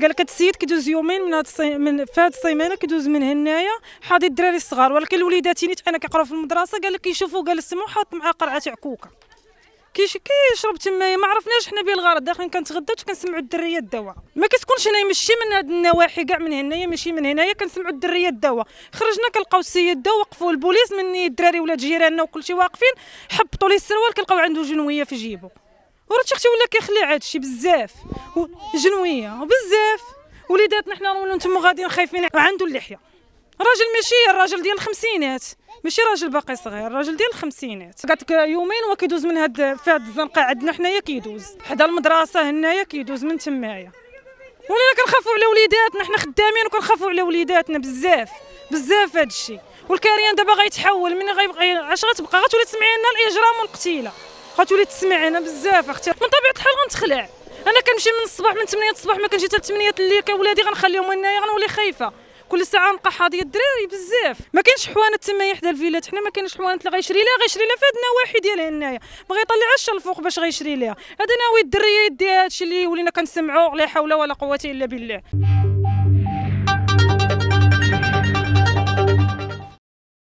قال لك السيد كيدوز يومين من هاد الصي... من في هاد السيمانه كيدوز من هنايا حاضي الدراري الصغار ولكن الوليداتين انا كيقراو في المدرسه قال لك كيشوفوا قال السمو حاط معاه قرعه عكوكه كيش كيشرب تمايا ما عرفناش حنا بيه الغرض داخلين كنتغداو كنسمعوا الدريه الدواء ما كتكونش هنا ماشي من هاد النواحي كاع من هنايا ماشي من هنايا كنسمعوا الدريه الدواء خرجنا كنلقاو السيد دوا وقفوا البوليس من الدراري ولاد جيراننا وكلشي واقفين حبطوا ليه السروال كنلقاو عنده جنويه في جيبه ورا شيختي ولا كيخلي عاد هادشي بزاف جنويه بزاف وليداتنا حنا نولو نتوما غاديين خايفين عنده اللحيه راجل ماشي الراجل ديال الخمسينات ماشي راجل باقي صغير راجل ديال الخمسينات قالت لك يومين وكيدوز من هاد في هاد الزنقه عندنا حنايا كيدوز حدا المدرسه هنايا كيدوز من تمايا ولينا كنخافوا على وليداتنا حنا خدامين وكنخافوا على وليداتنا بزاف بزاف هادشي والكاريان دابا غيتحول من غيبقى عاش غتبقى غتولي تسمعي لنا الاجرام والقتيله تسمع هنا بزاف اختي من طبيعه الحال غنتخلع انا كنمشي من الصباح من 8 الصباح ما كنجي حتى 8 الليل ولادي غنخليهم هنايا غنولي خايفه كل ساعه نبقى حاضيه الدراري بزاف ما كاينش حوانت تما حدا الفيلات حنا ما كاينش حوانت اللي غيشري لها غيشري لها في هاد النواحي ديالها هنايا ما غيطلعهاش الفوق باش غيشري لها هذا ناوي الدريه يدي هادشي اللي ولينا كنسمعوا لا حول ولا قوه الا بالله